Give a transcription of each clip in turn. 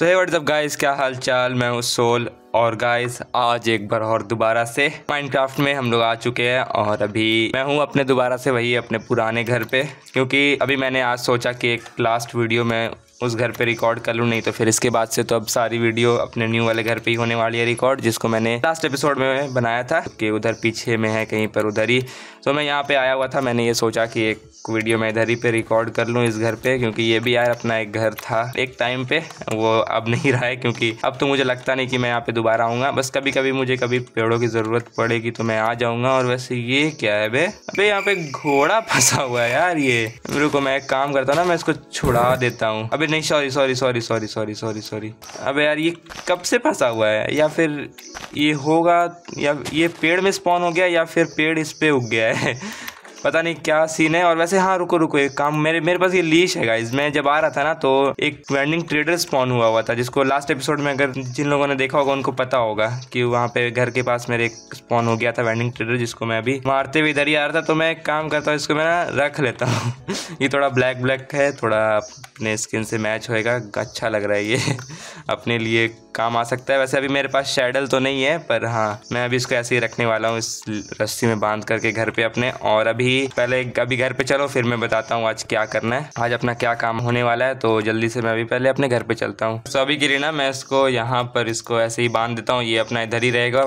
तो हे WhatsApp guys क्या हाल चाल मैं हूँ सोल और गाइस आज एक बार और दोबारा से माइनक्राफ्ट में हम लोग आ चुके हैं और अभी मैं हूँ अपने दोबारा से वही अपने पुराने घर पे क्योंकि अभी मैंने आज सोचा कि एक लास्ट वीडियो में उस घर पे रिकॉर्ड कर लूँ नहीं तो फिर इसके बाद से तो अब सारी वीडियो अपने न्यू वाले घर पे ही होने वाली है रिकॉर्ड जिसको मैंने लास्ट एपिसोड में बनाया था कि उधर पीछे में है कहीं पर उधर ही तो मैं यहाँ पे आया हुआ था मैंने ये सोचा कि एक वीडियो मैं इधर ही पे रिकॉर्ड कर लूँ इस घर पे क्योंकि ये भी यार अपना एक घर था एक टाइम पे वो अब नहीं रहा है क्योंकि अब तो मुझे लगता नहीं कि मैं यहाँ पे दोबारा आऊँगा बस कभी कभी मुझे कभी पेड़ों की ज़रूरत पड़ेगी तो मैं आ जाऊँगा और वैसे ये क्या है बे अबे यहाँ पे घोड़ा फंसा हुआ है यार ये रुको मैं एक काम करता ना मैं इसको छुड़ा देता हूँ अभी नहीं sorry sorry sorry sorry sorry sorry sorry अब यार ये कब से फंसा हुआ है या फिर ये होगा या ये पेड़ में स्पॉन हो गया या फिर पेड़ इस पर उग गया है पता नहीं क्या सीन है और वैसे हाँ रुको रुको एक काम मेरे मेरे पास ये लीश है गाइज मैं जब आ रहा था ना तो एक वेंडिंग ट्रेडर स्पॉन हुआ हुआ था जिसको लास्ट एपिसोड में अगर जिन लोगों ने देखा होगा उनको पता होगा कि वहाँ पे घर के पास मेरे एक स्पॉन हो गया था वेंडिंग ट्रेडर जिसको मैं अभी मारते हुए इधर ही आ रहा था तो मैं एक काम करता हूँ इसको मैं ना रख लेता हूँ ये थोड़ा ब्लैक ब्लैक है थोड़ा अपने स्किन से मैच होएगा अच्छा लग रहा है ये अपने लिए काम आ सकता है वैसे अभी मेरे पास शेडल तो नहीं है पर हाँ मैं अभी इसको ऐसे ही रखने वाला हूँ इस रस्सी में बांध करके घर पे अपने और अभी ही पहले अभी घर पे चलो फिर मैं बताता हूँ आज क्या करना है आज अपना क्या काम होने वाला है तो जल्दी से मैं अभी पहले अपने घर पे चलता हूँ तो अभी गिरी ना मैं इसको यहाँ पर इसको ऐसे ही बांध देता हूँ ये अपना इधर ही रहेगा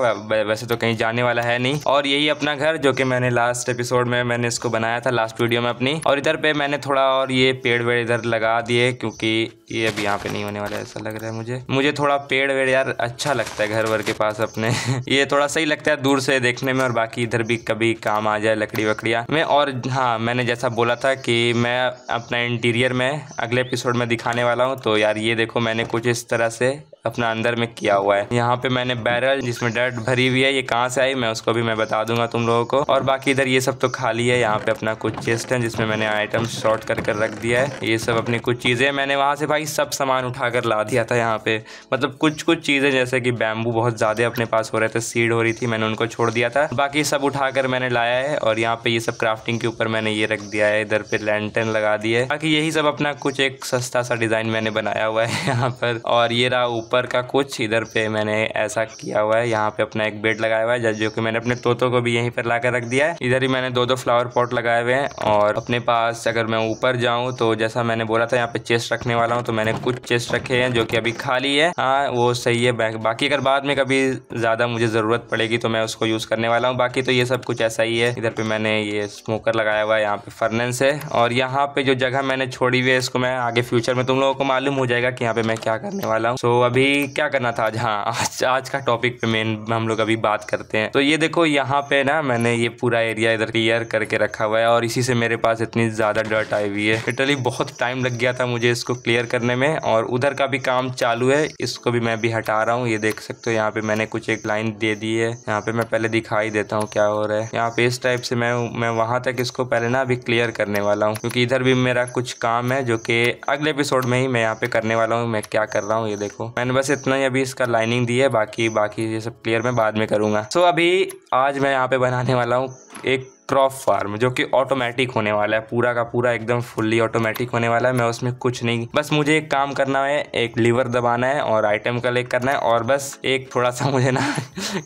वैसे तो कहीं जाने वाला है नहीं और यही अपना घर जो की मैंने लास्ट एपिसोड में मैंने इसको बनाया था लास्ट वीडियो में अपनी और इधर पे मैंने थोड़ा और ये पेड़ वेड़ इधर लगा दिए क्योंकि ये अभी यहाँ पे नहीं होने वाला ऐसा लग रहा है मुझे मुझे थोड़ा पेड़ वेड़ यार अच्छा लगता है घर वर के पास अपने ये थोड़ा सही लगता है दूर से देखने में और बाकी इधर भी कभी काम आ जाए लकड़ी वकड़िया में और हाँ मैंने जैसा बोला था कि मैं अपना इंटीरियर में अगले एपिसोड में दिखाने वाला हूँ तो यार ये देखो मैंने कुछ इस तरह से अपना अंदर में किया हुआ है यहाँ पे मैंने बैरल जिसमें डर्ट भरी हुई है ये कहाँ से आई मैं उसको भी मैं बता दूंगा तुम लोगों को और बाकी इधर ये सब तो खाली है यहाँ पे अपना कुछ चेस्ट है जिसमें मैंने आइटम शॉर्ट कर कर रख दिया है ये सब अपनी कुछ चीज़ें मैंने वहाँ से भाई सब सामान उठा कर ला दिया था यहाँ पे मतलब कुछ कुछ चीज़ें जैसे कि बैम्बू बहुत ज़्यादा अपने पास हो रहे थे सीड हो रही थी मैंने उनको छोड़ दिया था बाकी सब उठा कर मैंने लाया है और यहाँ पे ये सब क्राफ्टिंग के ऊपर मैंने ये रख दिया है इधर पे लैंटन लगा है बाकी यही सब अपना कुछ एक सस्ता सा डिज़ाइन मैंने बनाया हुआ है यहाँ पर और ये रहा ऊपर ऊपर का कुछ इधर पे मैंने ऐसा किया हुआ है यहाँ पे अपना एक बेड लगाया हुआ है जो कि मैंने अपने तोतों को भी यहीं पर ला रख दिया है इधर ही मैंने दो दो फ्लावर पॉट लगाए हुए हैं और अपने पास अगर मैं ऊपर जाऊँ तो जैसा मैंने बोला था यहाँ पे चेस्ट रखने वाला हूँ तो मैंने कुछ चेस्ट रखे हैं जो कि अभी खाली है हाँ वो सही है बाकी अगर बाद में कभी ज़्यादा मुझे ज़रूरत पड़ेगी तो मैं उसको यूज़ करने वाला हूँ बाकी तो ये सब कुछ ऐसा ही है इधर पे मैंने ये स्मोकर लगाया हुआ है यहाँ पे फर्नेस है और यहाँ पे जो जगह मैंने छोड़ी हुई है इसको मैं आगे फ्यूचर में तुम लोगों को मालूम हो जाएगा कि यहाँ पे मैं क्या करने वाला हूँ सो so, अभी अभी क्या करना था आज हाँ आज आज का टॉपिक पे मेन हम लोग अभी बात करते हैं तो ये देखो यहाँ पे ना मैंने ये पूरा एरिया इधर क्लियर करके रखा हुआ है और इसी से मेरे पास इतनी ज़्यादा डर्ट आई हुई है लिटरली बहुत टाइम लग गया था मुझे इसको क्लियर करने में और उधर का भी काम चालू है इसको भी मैं भी हटा रहा हूँ ये देख सकते हो यहाँ पे मैंने कुछ एक लाइन दे दी है यहाँ पे मैं पहले दिखाई देता हूँ क्या हो रहा है यहाँ पे इस टाइप से मैं मैं वहां तक इसको पहले ना अभी क्लियर करने वाला हूँ क्योंकि इधर भी मेरा कुछ काम है जो कि अगले एपिसोड में ही मैं यहाँ पे करने वाला हूँ मैं क्या कर रहा हूँ ये देखो मैंने बस इतना ही अभी इसका लाइनिंग दी है बाकी बाकी ये सब क्लियर मैं बाद में करूँगा सो so, अभी आज मैं यहाँ पे बनाने वाला हूँ एक क्रॉप फार्म जो कि ऑटोमेटिक होने वाला है पूरा का पूरा एकदम फुल्ली ऑटोमेटिक होने वाला है मैं उसमें कुछ नहीं बस मुझे एक काम करना है एक लीवर दबाना है और आइटम कलेक्ट करना है और बस एक थोड़ा सा मुझे ना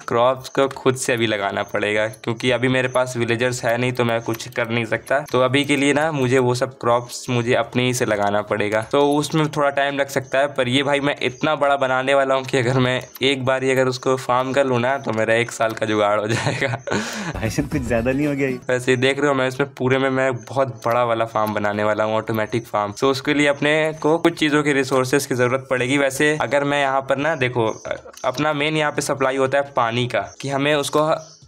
क्रॉप्स को खुद से अभी लगाना पड़ेगा क्योंकि अभी मेरे पास विलेजर्स है नहीं तो मैं कुछ कर नहीं सकता तो अभी के लिए ना मुझे वो सब क्रॉप्स मुझे अपने ही से लगाना पड़ेगा तो उसमें थोड़ा टाइम लग सकता है पर ये भाई मैं इतना बड़ा बनाने वाला हूँ कि अगर मैं एक बार ही अगर उसको फार्म कर लूँ ना तो मेरा एक साल का जुगाड़ हो जाएगा कुछ ज़्यादा नहीं हो गया यही वैसे देख रहे हो मैं इसमें पूरे में मैं बहुत बड़ा वाला फार्म बनाने वाला हूँ ऑटोमेटिक फार्म तो उसके लिए अपने को कुछ चीज़ों की रिसोर्सेज की ज़रूरत पड़ेगी वैसे अगर मैं यहाँ पर ना देखो अपना मेन यहाँ पे सप्लाई होता है पानी का कि हमें उसको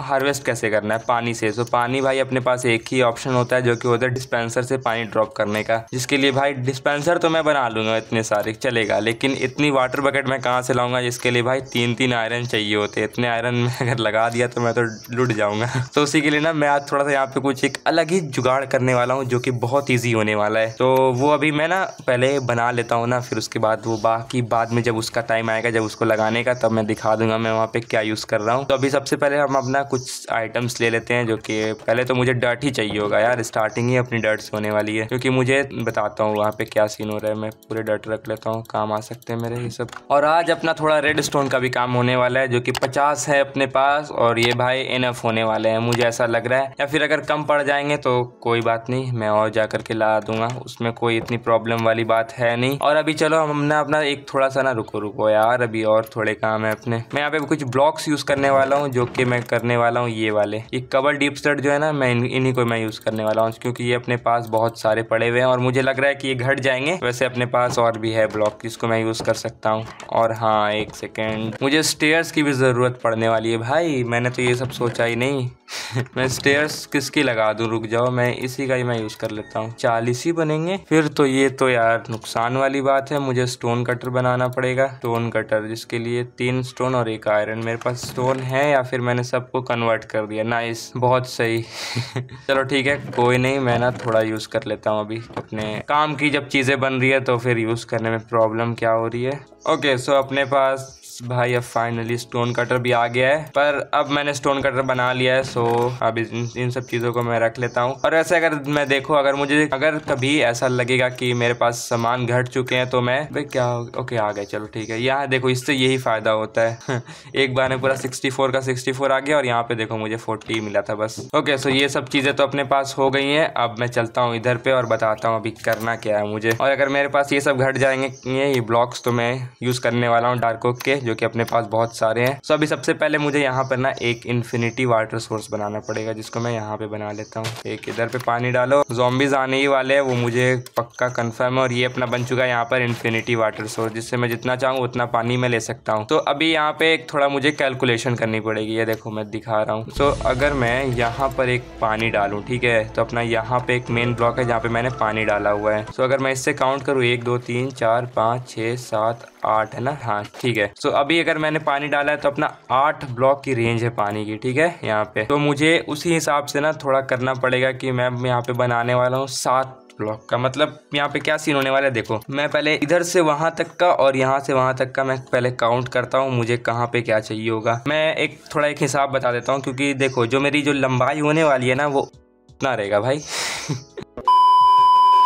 हार्वेस्ट कैसे करना है पानी से तो पानी भाई अपने पास एक ही ऑप्शन होता है जो कि होता है डिस्पेंसर से पानी ड्रॉप करने का जिसके लिए भाई डिस्पेंसर तो मैं बना लूंगा इतने सारे चलेगा लेकिन इतनी वाटर बकेट मैं कहाँ से लाऊंगा जिसके लिए भाई तीन तीन आयरन चाहिए होते इतने आयरन में अगर लगा दिया तो मैं तो लुट जाऊंगा तो उसी के लिए ना मैं आज थोड़ा सा यहाँ पे कुछ एक अलग ही जुगाड़ करने वाला हूँ जो की बहुत ईजी होने वाला है तो वो अभी मैं ना पहले बना लेता हूँ ना फिर उसके बाद वो बाकी बाद में जब उसका टाइम आएगा जब उसको लगाने का तब मैं दिखा दूंगा मैं वहाँ पे क्या यूज़ कर रहा हूँ तो अभी सबसे पहले हम अपना कुछ आइटम्स ले लेते हैं जो कि पहले तो मुझे डर्ट ही चाहिए होगा यार स्टार्टिंग ही अपनी डर्ट से होने वाली है क्योंकि मुझे बताता हूँ वहाँ पे क्या सीन हो रहा है मैं पूरे डर्ट रख लेता हूँ काम आ सकते हैं मेरे ये सब और आज अपना थोड़ा रेड स्टोन का भी काम होने वाला है जो कि पचास है अपने पास और ये भाई इनफ होने वाले हैं मुझे ऐसा लग रहा है या फिर अगर कम पड़ जाएंगे तो कोई बात नहीं मैं और जा करके ला दूंगा उसमें कोई इतनी प्रॉब्लम वाली बात है नहीं और अभी चलो हमने अपना एक थोड़ा सा ना रुको रुको यार अभी और थोड़े काम है अपने मैं यहाँ पे कुछ ब्लॉक्स यूज करने वाला हूँ जो कि मैं करने वाला हूँ ये वाले ये कवर डीप स्टड जो है ना मैं इन्हीं को मैं यूज़ करने वाला हूँ क्योंकि ये अपने पास बहुत सारे पड़े हुए हैं और मुझे लग रहा है कि ये घट जाएंगे वैसे अपने पास और भी है ब्लॉक जिसको मैं यूज़ कर सकता हूँ और हाँ एक सेकेंड मुझे स्टेयर्स की भी ज़रूरत पड़ने वाली है भाई मैंने तो ये सब सोचा ही नहीं मैं स्टेयर्स किसकी लगा दूँ रुक जाओ मैं इसी का ही मैं यूज़ कर लेता हूँ चालीस ही बनेंगे फिर तो ये तो यार नुकसान वाली बात है मुझे स्टोन कटर बनाना पड़ेगा स्टोन कटर जिसके लिए तीन स्टोन और एक आयरन मेरे पास स्टोन है या फिर मैंने सबको कन्वर्ट कर दिया नाइस बहुत सही चलो ठीक है कोई नहीं मैं ना थोड़ा यूज़ कर लेता हूँ अभी अपने काम की जब चीज़ें बन रही है तो फिर यूज़ करने में प्रॉब्लम क्या हो रही है ओके सो अपने पास भाई अब फाइनली स्टोन कटर भी आ गया है पर अब मैंने स्टोन कटर बना लिया है सो अब इन, इन सब चीज़ों को मैं रख लेता हूँ और वैसे अगर मैं देखो अगर मुझे अगर कभी ऐसा लगेगा कि मेरे पास सामान घट चुके हैं तो मैं भाई क्या ओके आ गए चलो ठीक है यहाँ देखो इससे यही फ़ायदा होता है एक बार में पूरा सिक्सटी फोर का सिक्सटी फोर आ गया और यहाँ पे देखो मुझे फोर्टी मिला था बस ओके सो ये सब चीज़ें तो अपने पास हो गई है अब मैं चलता हूँ इधर पे और बताता हूँ अभी करना क्या है मुझे और अगर मेरे पास ये सब घट जाएंगे ये ब्लॉक्स तो मैं यूज़ करने वाला हूँ डार्क के जो कि अपने पास बहुत सारे हैं सो अभी सबसे पहले मुझे यहाँ पर ना एक इन्फिनिटी वाटर सोर्स बनाना पड़ेगा जिसको मैं यहाँ पे बना लेता हूँ एक इधर पे पानी डालो जोम्बिज आने ही वाले हैं वो मुझे पक्का कन्फर्म है और ये अपना बन चुका है यहाँ पर इन्फिनिटी वाटर सोर्स जिससे मैं जितना चाहूँ उतना पानी मैं ले सकता हूँ तो अभी यहाँ पे एक थोड़ा मुझे कैलकुलेशन करनी पड़ेगी ये देखो मैं दिखा रहा हूँ सो अगर मैं यहाँ पर एक पानी डालू ठीक है तो अपना यहाँ पे एक मेन ब्लॉक है जहाँ पे मैंने पानी डाला हुआ है सो अगर मैं इससे काउंट करूँ एक दो तीन चार पाँच छः सात आठ है ना हाँ ठीक है तो अभी अगर मैंने पानी डाला है तो अपना आठ ब्लॉक की रेंज है पानी की ठीक है यहाँ पे तो मुझे उसी हिसाब से ना थोड़ा करना पड़ेगा कि मैं यहाँ पे बनाने वाला हूँ सात ब्लॉक का मतलब यहाँ पे क्या सीन होने वाला है देखो मैं पहले इधर से वहां तक का और यहाँ से वहां तक का मैं पहले काउंट करता हूँ मुझे कहाँ पे क्या चाहिए होगा मैं एक थोड़ा एक हिसाब बता देता हूँ क्योंकि देखो जो मेरी जो लंबाई होने वाली है ना वो उतना रहेगा भाई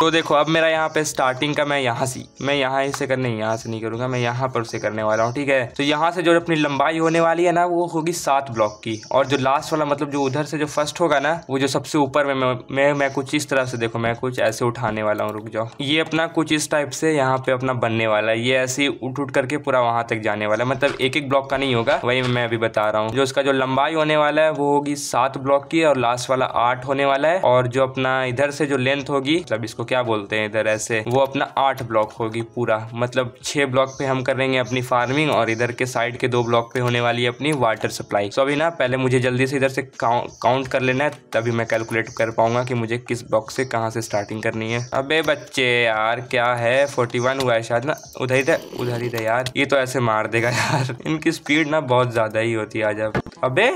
तो देखो अब मेरा यहाँ पे स्टार्टिंग का मैं यहाँ से मैं यहाँ से करने यहाँ से नहीं करूँगा मैं यहाँ पर उसे करने वाला हूँ ठीक है तो यहाँ से जो अपनी लंबाई होने वाली है ना वो होगी सात ब्लॉक की और जो लास्ट वाला मतलब जो उधर से जो फर्स्ट होगा ना वो जो सबसे ऊपर में मैं मैं कुछ इस तरह से देखो मैं कुछ ऐसे उठाने वाला हूँ रुक जाओ ये अपना कुछ इस टाइप से यहाँ पे अपना बनने वाला है ये ऐसे उठ उठ करके पूरा वहाँ तक जाने वाला है मतलब एक एक ब्लॉक का नहीं होगा वही मैं अभी बता रहा हूँ जो उसका जो लंबाई होने वाला है वो होगी सात ब्लॉक की और लास्ट वाला आठ होने वाला है और जो अपना इधर से जो लेंथ होगी मतलब इसको क्या बोलते हैं इधर ऐसे वो अपना आठ ब्लॉक होगी पूरा मतलब छह ब्लॉक पे हम करेंगे अपनी फार्मिंग और इधर के साइड के दो ब्लॉक पे होने वाली है अपनी वाटर सप्लाई सो अभी ना पहले मुझे जल्दी से इधर से काउंट कर लेना है तभी मैं कैलकुलेट कर पाऊंगा कि मुझे किस ब्लॉक से कहाँ से स्टार्टिंग करनी है अबे बच्चे यार क्या है फोर्टी वन हुआ है शायद ना उधर ही उधर ही था यार ये तो ऐसे मार देगा यार इनकी स्पीड ना बहुत ज़्यादा ही होती है आज अब अबे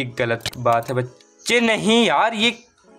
ये गलत बात है बच्चे नहीं यार ये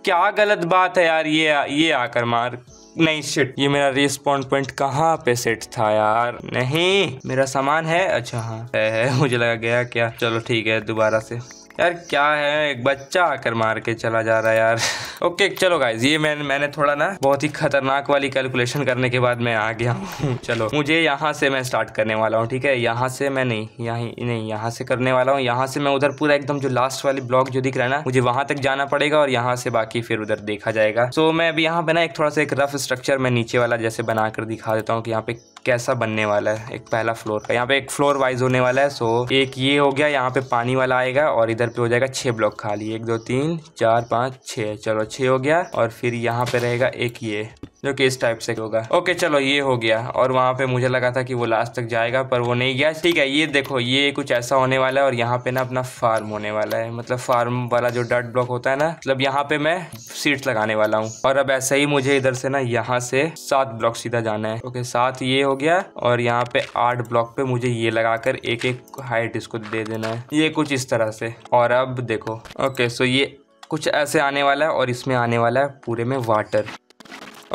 क्या गलत बात है यार ये ये आकर मार नहीं शिट ये मेरा रिस्पॉन्ड पॉइंट कहाँ पे सेट था यार नहीं मेरा सामान है अच्छा हाँ है, है मुझे लगा गया क्या चलो ठीक है दोबारा से यार क्या है एक बच्चा आकर मार के चला जा रहा है यार ओके चलो गाइज ये मैंने मैंने थोड़ा ना बहुत ही खतरनाक वाली कैलकुलेशन करने के बाद मैं आ गया हूँ चलो मुझे यहाँ से मैं स्टार्ट करने वाला हूँ ठीक है यहाँ से मैं नहीं यहाँ नहीं यहाँ से करने वाला हूँ यहाँ से मैं उधर पूरा एकदम जो लास्ट वाली ब्लॉक जो दिख रहा है ना मुझे वहां तक जाना पड़ेगा और यहाँ से बाकी फिर उधर देखा जाएगा सो so, मैं अभी यहाँ पे ना एक थोड़ा सा एक रफ स्ट्रक्चर मैं नीचे वाला जैसे बनाकर दिखा देता हूँ कि यहाँ पे कैसा बनने वाला है एक पहला फ्लोर का यहाँ पे एक फ्लोर वाइज होने वाला है सो एक ये हो गया यहाँ पे पानी वाला आएगा और इधर पे हो जाएगा छह ब्लॉक खाली एक दो तीन चार पाँच छ चलो छ हो गया और फिर यहाँ पे रहेगा एक ये जो कि इस टाइप से होगा ओके चलो ये हो गया और वहाँ पे मुझे लगा था कि वो लास्ट तक जाएगा पर वो नहीं गया ठीक है ये देखो ये कुछ ऐसा होने वाला है और यहाँ पे ना अपना फार्म होने वाला है मतलब फार्म वाला जो डट ब्लॉक होता है ना मतलब यहाँ पे मैं सीट्स लगाने वाला हूँ और अब ऐसा ही मुझे इधर से ना यहाँ से सात ब्लॉक सीधा जाना है ओके सात ये हो गया और यहाँ पे आठ ब्लॉक पे मुझे ये लगाकर एक एक हाइट इसको दे देना है ये कुछ इस तरह से और अब देखो ओके सो ये कुछ ऐसे आने वाला है और इसमें आने वाला है पूरे में वाटर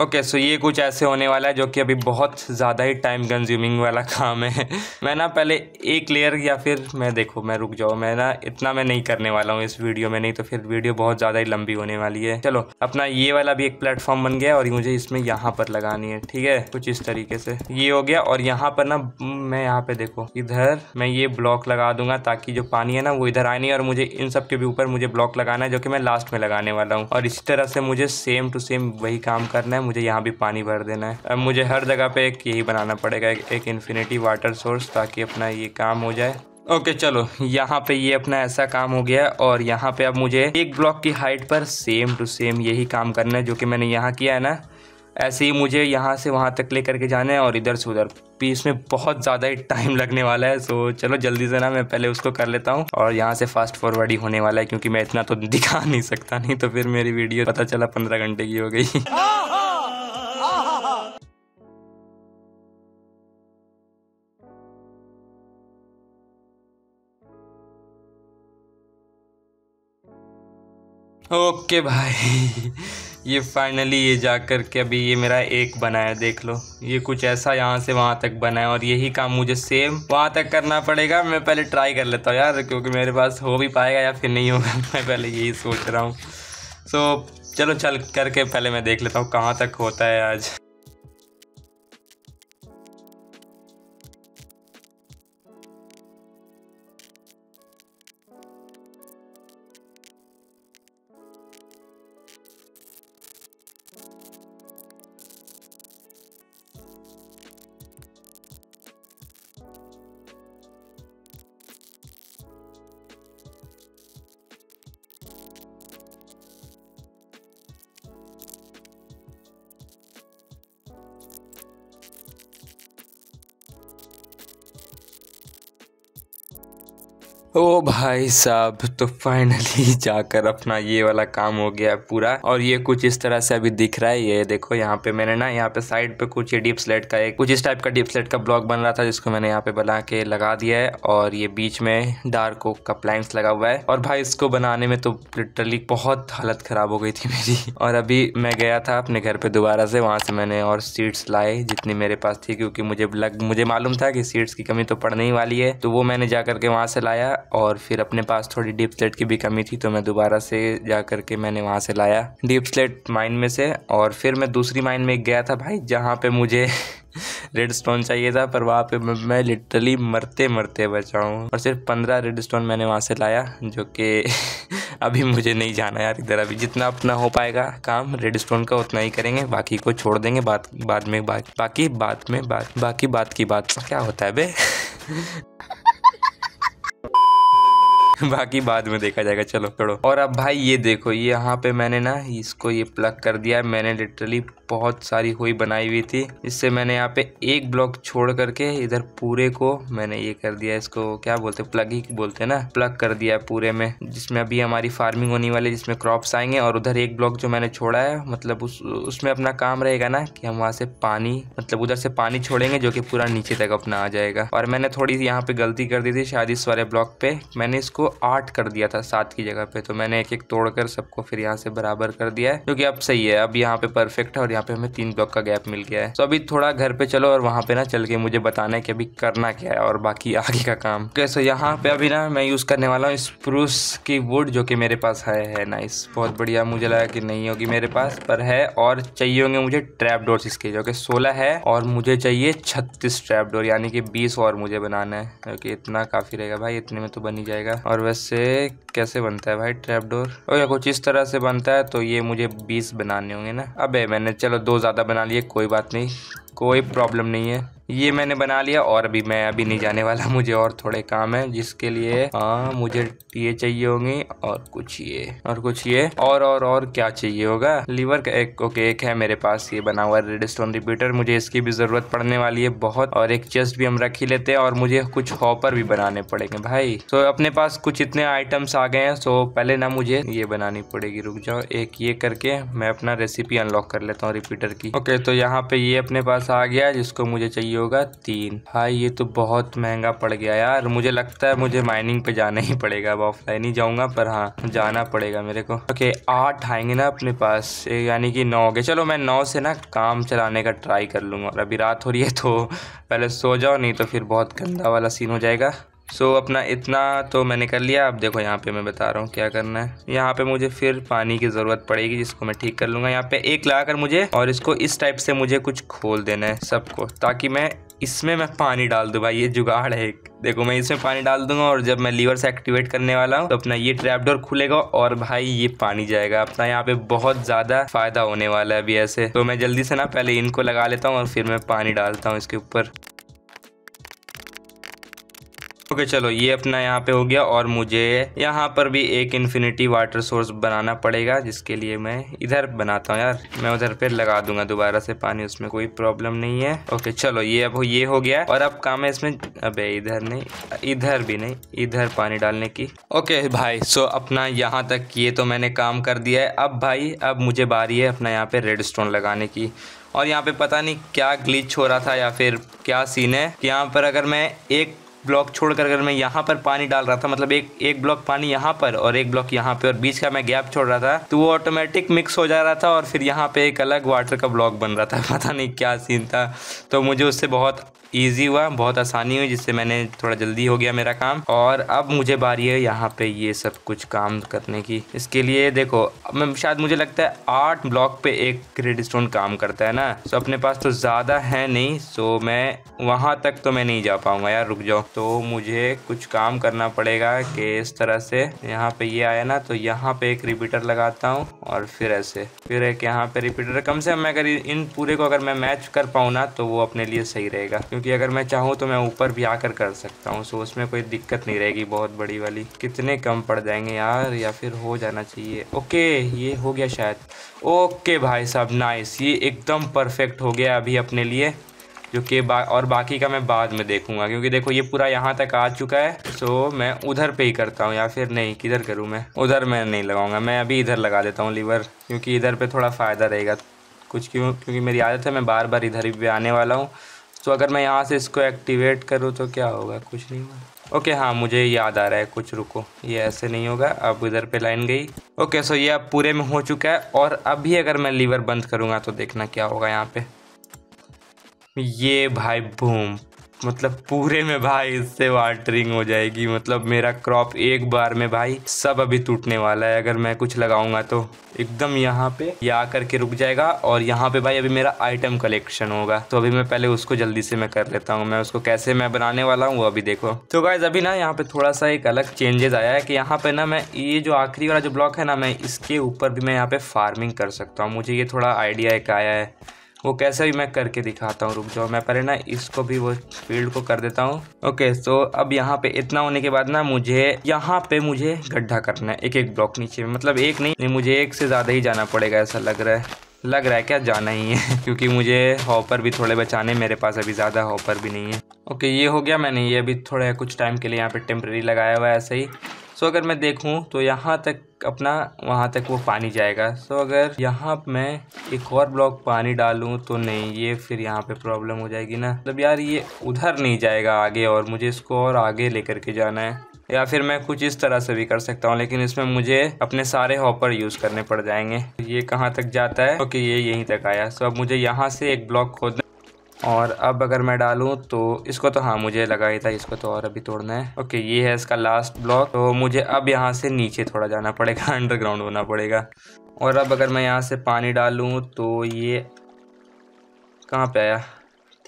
ओके सो ये कुछ ऐसे होने वाला है जो कि अभी बहुत ज़्यादा ही टाइम कंज्यूमिंग वाला काम है मैं ना पहले एक लेयर या फिर मैं देखो मैं रुक जाऊँ मैं ना इतना मैं नहीं करने वाला हूँ इस वीडियो में नहीं तो फिर वीडियो बहुत ज़्यादा ही लंबी होने वाली है चलो अपना ये वाला भी एक प्लेटफॉर्म बन गया और मुझे इसमें यहाँ पर लगानी है ठीक है कुछ इस तरीके से ये हो गया और यहाँ पर ना मैं यहाँ पे देखो इधर मैं ये ब्लॉक लगा दूंगा ताकि जो पानी है ना वो इधर आए नहीं और मुझे इन सब के भी ऊपर मुझे ब्लॉक लगाना है जो कि मैं लास्ट में लगाने वाला हूँ और इसी तरह से मुझे सेम टू सेम वही काम करना है मुझे यहाँ भी पानी भर देना है अब मुझे हर जगह पे एक यही बनाना पड़ेगा एक, एक इन्फिनिटी वाटर सोर्स ताकि अपना ये काम हो जाए ओके okay, चलो यहाँ पे ये अपना ऐसा काम हो गया और यहाँ पे अब मुझे एक ब्लॉक की हाइट पर सेम टू सेम यही काम करना है जो कि मैंने यहाँ किया है ना ऐसे ही मुझे यहाँ से वहाँ तक ले करके जाना है और इधर से उधर पीस में बहुत ज़्यादा ही टाइम लगने वाला है सो चलो जल्दी से ना मैं पहले उसको कर लेता हूँ और यहाँ से फास्ट फॉरवर्ड ही होने वाला है क्योंकि मैं इतना तो दिखा नहीं सकता नहीं तो फिर मेरी वीडियो पता चला पंद्रह घंटे की हो गई हाँ। ओके भाई ये फाइनली ये जा कर के अभी ये मेरा एक बना है देख लो ये कुछ ऐसा यहाँ से वहाँ तक बना है और यही काम मुझे सेम वहाँ तक करना पड़ेगा मैं पहले ट्राई कर लेता हूँ यार क्योंकि मेरे पास हो भी पाएगा या फिर नहीं होगा मैं पहले यही सोच रहा हूँ सो so, चलो चल करके पहले मैं देख लेता हूँ कहाँ तक होता है आज ओ भाई साहब तो फाइनली जाकर अपना ये वाला काम हो गया पूरा और ये कुछ इस तरह से अभी दिख रहा है ये देखो यहाँ पे मैंने ना यहाँ पे साइड पे कुछ ये डीप स्लेट का एक कुछ इस टाइप का डीप स्लेट का ब्लॉक बन रहा था जिसको मैंने यहाँ पे बना के लगा दिया है और ये बीच में डार्क ओक का प्लैंक्स लगा हुआ है और भाई इसको बनाने में तो लिटरली बहुत हालत खराब हो गई थी मेरी और अभी मैं गया था अपने घर पे दोबारा से वहां से मैंने और सीट्स लाए जितनी मेरे पास थी क्योंकि मुझे लग मुझे मालूम था कि सीट्स की कमी तो पड़ने ही वाली है तो वो मैंने जा करके वहाँ से लाया और फिर अपने पास थोड़ी डीप स्लेट की भी कमी थी तो मैं दोबारा से जा कर के मैंने वहाँ से लाया डीप स्लेट माइन में से और फिर मैं दूसरी माइन में गया था भाई जहाँ पे मुझे रेड स्टोन चाहिए था पर वहाँ पे मैं लिटरली मरते मरते बचा हूँ और सिर्फ पंद्रह रेड स्टोन मैंने वहाँ से लाया जो कि अभी मुझे नहीं जाना यार इधर अभी जितना अपना हो पाएगा काम रेड स्टोन का उतना ही करेंगे बाकी को छोड़ देंगे बात बाद में बात बाकी बाद में बात बाकी बात की बात क्या होता है बे बाकी बाद में देखा जाएगा चलो छोड़ो और अब भाई ये देखो ये यहाँ पे मैंने ना इसको ये प्लग कर दिया मैंने लिटरली बहुत सारी हुई बनाई हुई थी इससे मैंने यहाँ पे एक ब्लॉक छोड़ करके इधर पूरे को मैंने ये कर दिया इसको क्या बोलते हैं प्लग ही बोलते हैं ना प्लग कर दिया पूरे में जिसमें अभी हमारी फार्मिंग होने वाली है जिसमें क्रॉप्स आएंगे और उधर एक ब्लॉक जो मैंने छोड़ा है मतलब उस उसमें अपना काम रहेगा ना कि हम वहाँ से पानी मतलब उधर से पानी छोड़ेंगे जो कि पूरा नीचे तक अपना आ जाएगा और मैंने थोड़ी यहाँ पे गलती कर दी थी शायद इस वाले ब्लॉक पे मैंने इसको आठ कर दिया था सात की जगह पे तो मैंने एक एक तोड़कर सबको फिर यहाँ से बराबर कर दिया है क्योंकि अब सही है अब यहाँ पे परफेक्ट है और यहाँ पे हमें तीन ब्लॉक का गैप मिल गया है तो अभी थोड़ा घर पे चलो और वहाँ पे ना चल के मुझे बताना है कि अभी करना क्या है और बाकी आगे का काम कैसे यहाँ पे अभी ना मैं यूज करने वाला हूँ स्प्रूस की वुड जो कि मेरे पास है है नाइस बहुत बढ़िया मुझे लगा कि नहीं होगी मेरे पास पर है और चाहिए होंगे मुझे ट्रैप डोर इसके जो कि सोलह है और मुझे चाहिए छत्तीस ट्रैप डोर यानी कि बीस और मुझे बनाना है क्योंकि इतना काफी रहेगा भाई इतने में तो बन ही जाएगा और और वैसे कैसे बनता है भाई ट्रैप डोर और या कुछ इस तरह से बनता है तो ये मुझे बीस बनाने होंगे ना अबे मैंने चलो दो ज़्यादा बना लिए कोई बात नहीं कोई प्रॉब्लम नहीं है ये मैंने बना लिया और अभी मैं अभी नहीं जाने वाला मुझे और थोड़े काम है जिसके लिए हाँ मुझे ये चाहिए होंगे और कुछ ये और कुछ ये और और और क्या चाहिए होगा लीवर का एक ओके एक है मेरे पास ये बना हुआ रेड स्टोन रिपीटर मुझे इसकी भी ज़रूरत पड़ने वाली है बहुत और एक चेस्ट भी हम रख ही लेते हैं और मुझे कुछ हॉपर भी बनाने पड़ेंगे भाई तो अपने पास कुछ इतने आइटम्स आ गए हैं तो पहले ना मुझे ये बनानी पड़ेगी रुक जाओ एक ये करके मैं अपना रेसिपी अनलॉक कर लेता हूँ रिपीटर की ओके तो यहाँ पे ये अपने पास आ गया जिसको मुझे चाहिए होगा तीन हाँ ये तो बहुत महंगा पड़ गया यार मुझे लगता है मुझे माइनिंग पे जाना ही पड़ेगा अब ऑफलाइन ही जाऊंगा पर हाँ जाना पड़ेगा मेरे को ओके आठ आएंगे ना अपने पास यानी कि नौ के चलो मैं नौ से ना काम चलाने का ट्राई कर लूंगा और अभी रात हो रही है तो पहले सो जाओ नहीं तो फिर बहुत गंदा वाला सीन हो जाएगा सो so, अपना इतना तो मैंने कर लिया अब देखो यहाँ पे मैं बता रहा हूँ क्या करना है यहाँ पे मुझे फिर पानी की ज़रूरत पड़ेगी जिसको मैं ठीक कर लूँगा यहाँ पे एक लगा कर मुझे और इसको इस टाइप से मुझे कुछ खोल देना है सबको ताकि मैं इसमें मैं पानी डाल दूँ भाई ये जुगाड़ है एक देखो मैं इसमें पानी डाल दूंगा और जब मैं लीवर से एक्टिवेट करने वाला हूँ तो अपना ये ट्रैपडोर खुलेगा और भाई ये पानी जाएगा अपना यहाँ पे बहुत ज्यादा फायदा होने वाला है अभी ऐसे तो मैं जल्दी से ना पहले इनको लगा लेता हूँ और फिर मैं पानी डालता हूँ इसके ऊपर ओके okay, चलो ये अपना यहाँ पे हो गया और मुझे यहाँ पर भी एक इन्फिनिटी वाटर सोर्स बनाना पड़ेगा जिसके लिए मैं इधर बनाता हूँ यार मैं उधर पे लगा दूंगा दोबारा से पानी उसमें कोई प्रॉब्लम नहीं है ओके okay, चलो ये अब ये हो गया और अब काम है इसमें अबे इधर नहीं इधर भी नहीं इधर पानी डालने की ओके okay, भाई सो अपना यहाँ तक ये तो मैंने काम कर दिया है अब भाई अब मुझे बारी है अपना यहाँ पे रेड स्टोन लगाने की और यहाँ पे पता नहीं क्या ग्लिच हो रहा था या फिर क्या सीन है यहाँ पर अगर मैं एक ब्लॉक छोड़ कर अगर मैं यहाँ पर पानी डाल रहा था मतलब एक एक ब्लॉक पानी यहाँ पर और एक ब्लॉक यहाँ पे और बीच का मैं गैप छोड़ रहा था तो वो ऑटोमेटिक मिक्स हो जा रहा था और फिर यहाँ पे एक अलग वाटर का ब्लॉक बन रहा था पता नहीं क्या सीन था तो मुझे उससे बहुत ईजी हुआ बहुत आसानी हुई जिससे मैंने थोड़ा जल्दी हो गया मेरा काम और अब मुझे बारी है यहाँ पे ये सब कुछ काम करने की इसके लिए देखो मैं शायद मुझे लगता है आठ ब्लॉक पे एक ग्रेड स्टोन काम करता है ना सो अपने पास तो ज़्यादा है नहीं सो मैं वहाँ तक तो मैं नहीं जा पाऊँगा यार रुक जाओ तो मुझे कुछ काम करना पड़ेगा कि इस तरह से यहाँ पे ये आया ना तो यहाँ पे एक रिपीटर लगाता हूँ और फिर ऐसे फिर एक यहाँ पे रिपीटर कम से कम अगर इन पूरे को अगर मैं मैच कर पाऊँ ना तो वो अपने लिए सही रहेगा क्योंकि अगर मैं चाहूँ तो मैं ऊपर भी आकर कर सकता हूँ सो उसमें कोई दिक्कत नहीं रहेगी बहुत बड़ी वाली कितने कम पड़ जाएंगे यार या फिर हो जाना चाहिए ओके ये हो गया शायद ओके भाई साहब नाइस ये एकदम परफेक्ट हो गया अभी अपने लिए जो कि बा और बाकी का मैं बाद में देखूँगा क्योंकि देखो ये पूरा यहाँ तक आ चुका है सो मैं उधर पे ही करता हूँ या फिर नहीं किधर करूँ मैं उधर मैं नहीं लगाऊंगा मैं अभी इधर लगा देता हूँ लीवर क्योंकि इधर पे थोड़ा फ़ायदा रहेगा कुछ क्यों क्योंकि मेरी आदत है मैं बार बार इधर ही पे आने वाला हूँ तो अगर मैं यहाँ से इसको एक्टिवेट करूँ तो क्या होगा कुछ नहीं होगा ओके हाँ मुझे याद आ रहा है कुछ रुको ये ऐसे नहीं होगा अब इधर पे लाइन गई ओके सो ये अब पूरे में हो चुका है और अभी अगर मैं लीवर बंद करूँगा तो देखना क्या होगा यहाँ पे ये भाई बूम मतलब पूरे में भाई इससे वाटरिंग हो जाएगी मतलब मेरा क्रॉप एक बार में भाई सब अभी टूटने वाला है अगर मैं कुछ लगाऊंगा तो एकदम यहाँ पे ये आ करके रुक जाएगा और यहाँ पे भाई अभी मेरा आइटम कलेक्शन होगा तो अभी मैं पहले उसको जल्दी से मैं कर लेता हूँ मैं उसको कैसे मैं बनाने वाला हूँ वो अभी देखो तो गाइज अभी ना यहाँ पे थोड़ा सा एक अलग चेंजेस आया है कि यहाँ पे ना मैं ये जो आखिरी वाला जो ब्लॉक है ना मैं इसके ऊपर भी मैं यहाँ पे फार्मिंग कर सकता हूँ मुझे ये थोड़ा आइडिया एक आया है वो कैसे भी मैं करके दिखाता हूँ रुक जाओ मैं पहले ना इसको भी वो फील्ड को कर देता हूँ ओके सो तो अब यहाँ पे इतना होने के बाद ना मुझे यहाँ पे मुझे गड्ढा करना है एक एक ब्लॉक नीचे में मतलब एक नहीं, मुझे एक से ज़्यादा ही जाना पड़ेगा ऐसा लग रहा है लग रहा है क्या जाना ही है क्योंकि मुझे हॉपर भी थोड़े बचाने मेरे पास अभी ज़्यादा हॉपर भी नहीं है ओके ये हो गया मैंने ये अभी थोड़ा कुछ टाइम के लिए यहाँ पे टेम्प्रेरी लगाया हुआ है ऐसे ही सो अगर मैं देखूँ तो यहाँ तक अपना वहाँ तक वो पानी जाएगा सो अगर यहाँ मैं एक और ब्लॉक पानी डालूँ तो नहीं ये फिर यहाँ पे प्रॉब्लम हो जाएगी ना मतलब यार ये उधर नहीं जाएगा आगे और मुझे इसको और आगे लेकर के जाना है या फिर मैं कुछ इस तरह से भी कर सकता हूँ लेकिन इसमें मुझे अपने सारे हॉपर यूज़ करने पड़ जाएंगे ये कहाँ तक जाता है ओके ये यहीं तक आया सो अब मुझे यहाँ से एक ब्लॉक खोदना और अब अगर मैं डालूँ तो इसको तो हाँ मुझे लगा ही था इसको तो और अभी तोड़ना है ओके ये है इसका लास्ट ब्लॉक तो मुझे अब यहाँ से नीचे थोड़ा जाना पड़ेगा अंडरग्राउंड होना पड़ेगा और अब अगर मैं यहाँ से पानी डालूँ तो ये कहाँ पे आया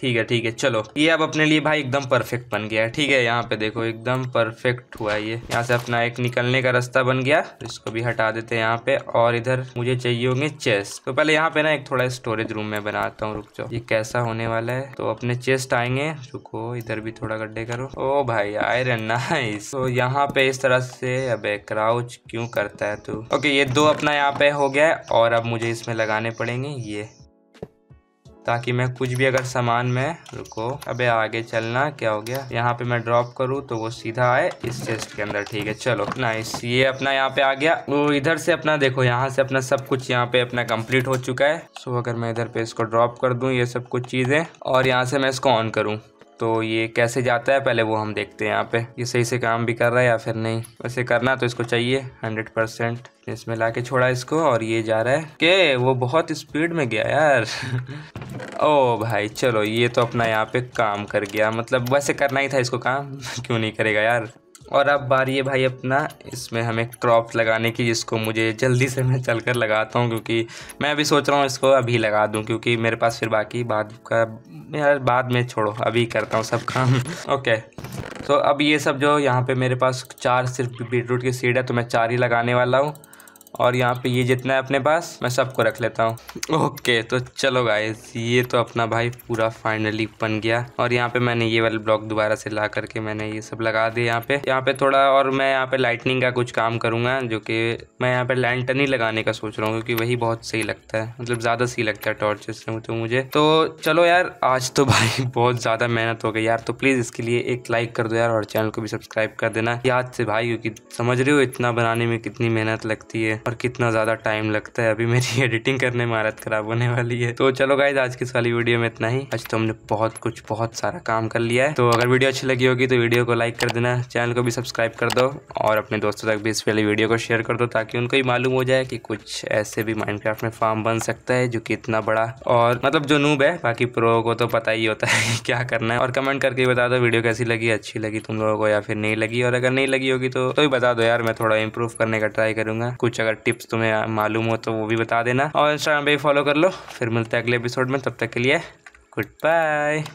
ठीक है ठीक है चलो ये अब अपने लिए भाई एकदम परफेक्ट बन गया है ठीक है यहाँ पे देखो एकदम परफेक्ट हुआ ये यहाँ से अपना एक निकलने का रास्ता बन गया तो इसको भी हटा देते हैं यहाँ पे और इधर मुझे चाहिए होंगे चेस्ट तो पहले यहाँ पे ना एक थोड़ा स्टोरेज रूम में बनाता हूँ रुक जाओ ये कैसा होने वाला है तो अपने चेस्ट आएंगे रुको इधर भी थोड़ा गड्ढे करो ओ भाई आयरन नाइस तो यहाँ पे इस तरह से अब क्राउच क्यों करता है तू ओके ये दो अपना यहाँ पे हो गया और अब मुझे इसमें लगाने पड़ेंगे ये ताकि मैं कुछ भी अगर सामान में रुको अबे आगे चलना क्या हो गया यहाँ पे मैं ड्रॉप करूँ तो वो सीधा आए इस चेस्ट के अंदर ठीक है चलो नाइस ये अपना यहाँ पे आ गया वो इधर से अपना देखो यहाँ से अपना सब कुछ यहाँ पे अपना कम्प्लीट हो चुका है सो अगर मैं इधर पे इसको ड्रॉप कर दूँ ये सब कुछ चीज़ें और यहाँ से मैं इसको ऑन करूँ तो ये कैसे जाता है पहले वो हम देखते हैं यहाँ पे ये सही से काम भी कर रहा है या फिर नहीं वैसे करना तो इसको चाहिए हंड्रेड परसेंट इसमें ला के छोड़ा इसको और ये जा रहा है के वो बहुत स्पीड में गया यार ओ भाई चलो ये तो अपना यहाँ पे काम कर गया मतलब वैसे करना ही था इसको काम क्यों नहीं करेगा यार और अब बारी है भाई अपना इसमें हमें क्रॉप लगाने की जिसको मुझे जल्दी से मैं चल कर लगाता हूँ क्योंकि मैं अभी सोच रहा हूँ इसको अभी लगा दूँ क्योंकि मेरे पास फिर बाकी बाद का यार बाद में छोड़ो अभी करता हूँ सब काम ओके तो अब ये सब जो यहाँ पे मेरे पास चार सिर्फ बीट रूट की सीड है तो मैं चार ही लगाने वाला हूँ और यहाँ पे ये जितना है अपने पास मैं सबको रख लेता हूँ ओके तो चलो गाइस ये तो अपना भाई पूरा फाइनली बन गया और यहाँ पे मैंने ये वाले ब्लॉक दोबारा से ला करके मैंने ये सब लगा दिया यहाँ पे यहाँ पे थोड़ा और मैं यहाँ पे लाइटनिंग का कुछ काम करूँगा जो कि मैं यहाँ पे लैंटन ही लगाने का सोच रहा हूँ क्योंकि वही बहुत सही लगता है मतलब ज़्यादा सही लगता है टॉर्चेस तो मुझे तो चलो यार आज तो भाई बहुत ज़्यादा मेहनत हो गई यार तो प्लीज़ इसके लिए एक लाइक कर दो यार और चैनल को भी सब्सक्राइब कर देना याद से भाई क्योंकि समझ रहे हो इतना बनाने में कितनी मेहनत लगती है पर कितना ज़्यादा टाइम लगता है अभी मेरी एडिटिंग करने में हालत ख़राब होने वाली है तो चलो गाइज आज की वाली वीडियो में इतना ही आज तो हमने बहुत कुछ बहुत सारा काम कर लिया है तो अगर वीडियो अच्छी लगी होगी तो वीडियो को लाइक कर देना चैनल को भी सब्सक्राइब कर दो और अपने दोस्तों तक भी इस वाली वीडियो को शेयर कर दो ताकि उनको ही मालूम हो जाए कि कुछ ऐसे भी माइंड में फार्म बन सकता है जो कि इतना बड़ा और मतलब जो नूब है बाकी प्रो को तो पता ही होता है क्या करना है और कमेंट करके बता दो वीडियो कैसी लगी अच्छी लगी तुम लोगों को या फिर नहीं लगी और अगर नहीं लगी होगी तो, तो भी बता दो यार मैं थोड़ा इम्प्रूव करने का ट्राई करूंगा कुछ अगर टिप्स तुम्हें मालूम हो तो वो भी बता देना और इंस्टाग्राम पर भी फॉलो कर लो फिर मिलते हैं अगले एपिसोड में तब तक के लिए गुड बाय